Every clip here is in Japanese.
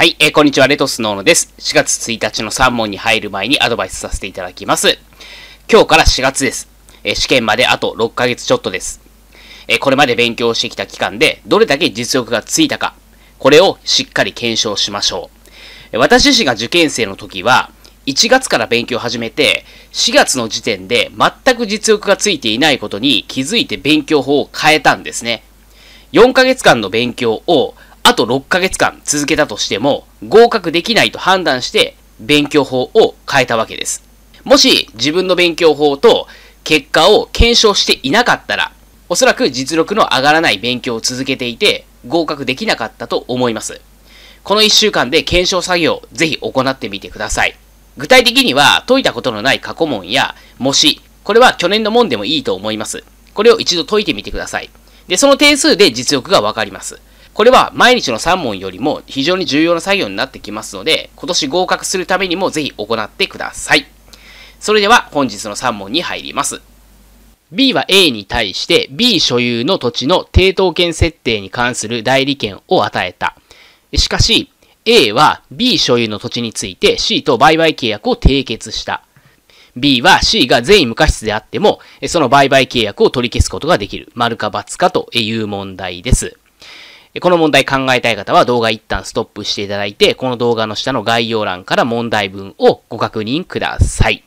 はい、えー、こんにちは、レトスノーノです。4月1日の3問に入る前にアドバイスさせていただきます。今日から4月です。えー、試験まであと6ヶ月ちょっとです。えー、これまで勉強してきた期間で、どれだけ実力がついたか、これをしっかり検証しましょう。私自身が受験生の時は、1月から勉強を始めて、4月の時点で全く実力がついていないことに気づいて勉強法を変えたんですね。4ヶ月間の勉強をあと6ヶ月間続けたとしても、合格できないと判断して、勉強法を変えたわけです。もし自分の勉強法と結果を検証していなかったら、おそらく実力の上がらない勉強を続けていて、合格できなかったと思います。この1週間で検証作業、ぜひ行ってみてください。具体的には、解いたことのない過去問や、模試、これは去年の問でもいいと思います。これを一度解いてみてください。で、その点数で実力がわかります。これは毎日の3問よりも非常に重要な作業になってきますので、今年合格するためにもぜひ行ってください。それでは本日の3問に入ります。B は A に対して B 所有の土地の抵当権設定に関する代理権を与えた。しかし、A は B 所有の土地について C と売買契約を締結した。B は C が全員無過失であっても、その売買契約を取り消すことができる。丸か×かという問題です。この問題考えたい方は動画一旦ストップしていただいて、この動画の下の概要欄から問題文をご確認ください。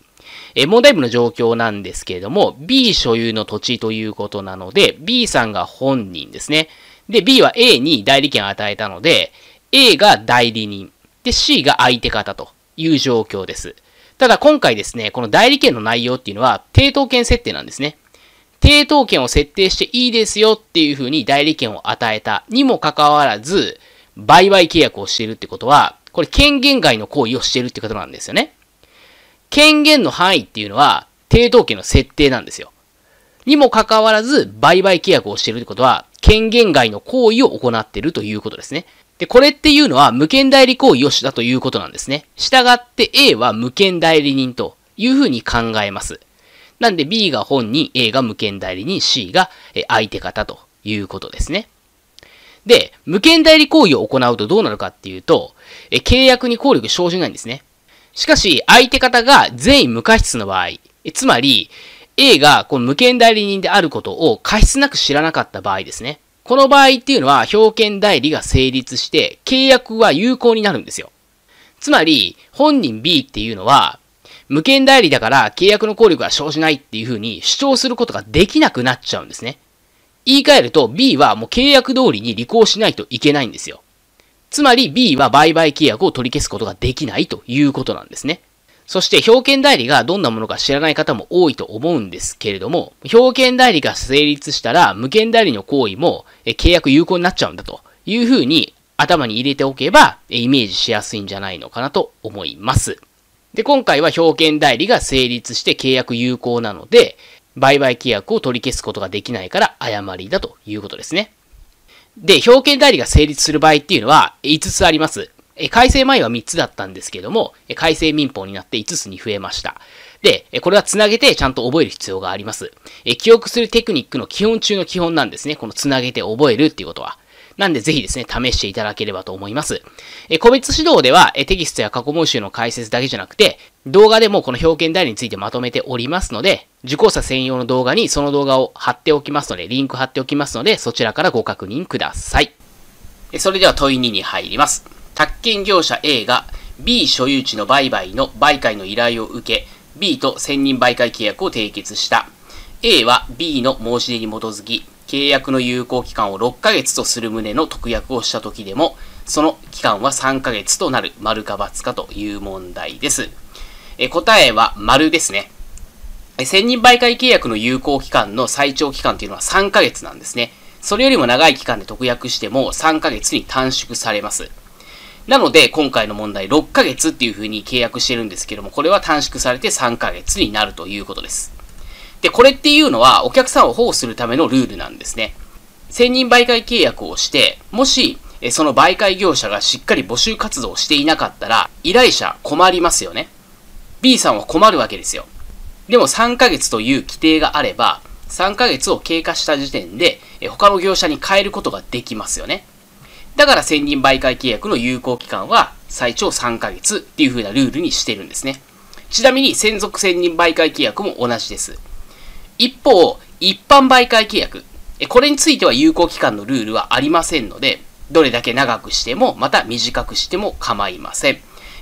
え問題文の状況なんですけれども、B 所有の土地ということなので、B さんが本人ですね。で、B は A に代理権を与えたので、A が代理人。で、C が相手方という状況です。ただ今回ですね、この代理権の内容っていうのは、抵当権設定なんですね。抵当権を設定していいですよっていうふうに代理権を与えたにもかかわらず、売買契約をしているってことは、これ権限外の行為をしているってことなんですよね。権限の範囲っていうのは、抵当権の設定なんですよ。にもかかわらず、売買契約をしているってことは、権限外の行為を行っているということですね。で、これっていうのは無権代理行為をしたということなんですね。従って A は無権代理人というふうに考えます。なんで B が本人、A が無権代理人、C が相手方ということですね。で、無権代理行為を行うとどうなるかっていうと、え契約に効力生じないんですね。しかし、相手方が全員無過失の場合、えつまり、A がこの無権代理人であることを過失なく知らなかった場合ですね。この場合っていうのは、表権代理が成立して、契約は有効になるんですよ。つまり、本人 B っていうのは、無権代理だから契約の効力は生じないっていうふうに主張することができなくなっちゃうんですね。言い換えると B はもう契約通りに履行しないといけないんですよ。つまり B は売買契約を取り消すことができないということなんですね。そして、表券代理がどんなものか知らない方も多いと思うんですけれども、表券代理が成立したら、無権代理の行為も契約有効になっちゃうんだというふうに頭に入れておけば、イメージしやすいんじゃないのかなと思います。で、今回は証券代理が成立して契約有効なので、売買契約を取り消すことができないから誤りだということですね。で、表券代理が成立する場合っていうのは5つあります。改正前は3つだったんですけども、改正民法になって5つに増えました。で、これはつなげてちゃんと覚える必要があります。記憶するテクニックの基本中の基本なんですね。このつなげて覚えるっていうことは。なんでぜひですね、試していただければと思います。え個別指導ではえテキストや過去問集の解説だけじゃなくて、動画でもこの表現題についてまとめておりますので、受講者専用の動画にその動画を貼っておきますので、リンク貼っておきますので、そちらからご確認ください。え、それでは問い2に入ります。宅建業者 A が B 所有地の売買の売買の依頼を受け、B と千人媒介契約を締結した。A は B の申し出に基づき、契約の有効期間を6ヶ月とする旨の特約をした時でも、その期間は3ヶ月となる、丸か×かという問題です。え答えは丸ですね。千人媒介契約の有効期間の最長期間というのは3ヶ月なんですね。それよりも長い期間で特約しても3ヶ月に短縮されます。なので、今回の問題6ヶ月っていう風に契約してるんですけども、これは短縮されて3ヶ月になるということです。で、これっていうのはお客さんを保護するためのルールなんですね。専任媒介契約をして、もし、その媒介業者がしっかり募集活動をしていなかったら、依頼者困りますよね。B さんは困るわけですよ。でも3ヶ月という規定があれば、3ヶ月を経過した時点で、他の業者に変えることができますよね。だから専任媒介契約の有効期間は最長3ヶ月っていう風なルールにしてるんですね。ちなみに専属専任媒介契約も同じです。一方、一般媒介契約、これについては有効期間のルールはありませんので、どれだけ長くしても、また短くしても構いません。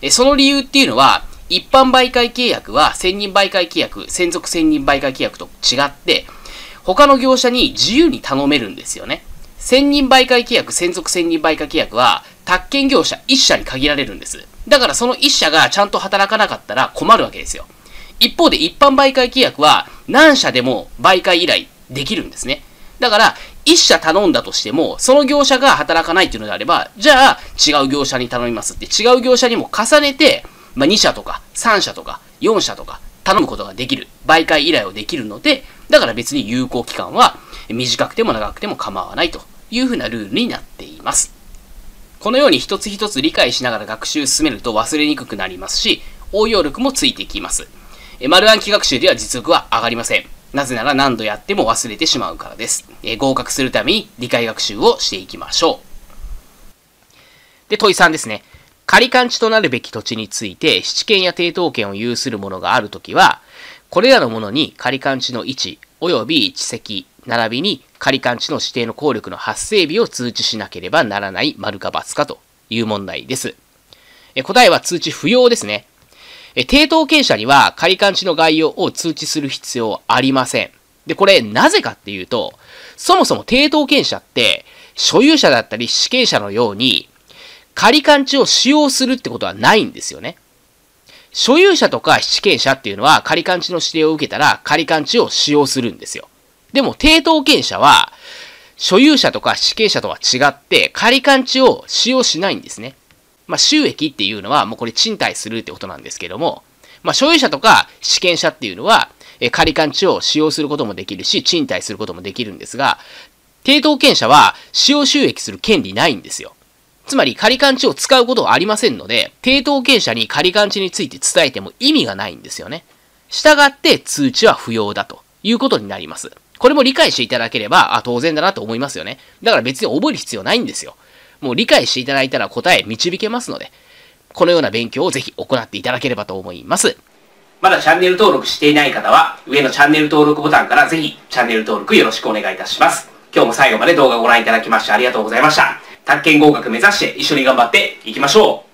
その理由っていうのは、一般媒介契約は専任媒介契約、専属専任媒介契約と違って、他の業者に自由に頼めるんですよね。専任媒介契約、専属専任媒介契約は、宅建業者1社に限られるんです。だからその1社がちゃんと働かなかったら困るわけですよ。一方で一般媒介契約は何社でも媒介依頼できるんですね。だから、一社頼んだとしても、その業者が働かないっていうのであれば、じゃあ違う業者に頼みますって、違う業者にも重ねて、まあ、2社とか3社とか4社とか頼むことができる。媒介依頼をできるので、だから別に有効期間は短くても長くても構わないというふうなルールになっています。このように一つ一つ理解しながら学習進めると忘れにくくなりますし、応用力もついてきます。え丸暗記学習では実力は上がりません。なぜなら何度やっても忘れてしまうからです。え合格するために理解学習をしていきましょう。で、問い3ですね。仮勘地となるべき土地について、七権や抵当権を有するものがあるときは、これらのものに仮勘地の位置、及び地籍、並びに仮勘地の指定の効力の発生日を通知しなければならない丸か×かという問題です。え答えは通知不要ですね。え低等権者には仮監視の概要を通知する必要ありません。で、これなぜかっていうと、そもそも低等権者って所有者だったり死刑者のように仮勘違を使用するってことはないんですよね。所有者とか死刑者っていうのは仮勘違の指定を受けたら仮勘違を使用するんですよ。でも低等権者は所有者とか死刑者とは違って仮勘違を使用しないんですね。まあ、収益っていうのは、もうこれ賃貸するってことなんですけども、まあ、所有者とか試験者っていうのは、え仮勘地を使用することもできるし、賃貸することもできるんですが、抵当権者は使用収益する権利ないんですよ。つまり仮勘地を使うことはありませんので、抵当権者に仮勘地について伝えても意味がないんですよね。従って通知は不要だということになります。これも理解していただければ、あ、当然だなと思いますよね。だから別に覚える必要ないんですよ。もう理解していただいたら答え導けますので、このような勉強をぜひ行っていただければと思います。まだチャンネル登録していない方は、上のチャンネル登録ボタンからぜひチャンネル登録よろしくお願いいたします。今日も最後まで動画をご覧いただきましてありがとうございました。宅建合格目指して一緒に頑張っていきましょう